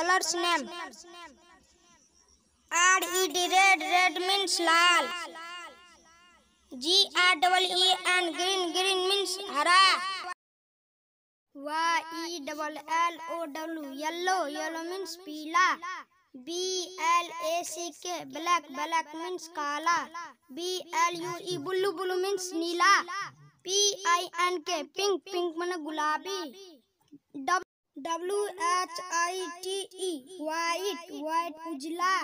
color's name R E D red red means लाल G R double E N green green means हरा Y E double L O W yellow yellow means पीला B L A C K black black means काला B L U E blue blue means Neela P I N K pink pink माने गुलाबी W H I T E white white उजला